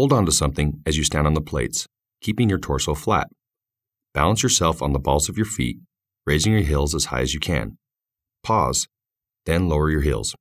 Hold on to something as you stand on the plates, keeping your torso flat. Balance yourself on the balls of your feet, raising your heels as high as you can. Pause, then lower your heels.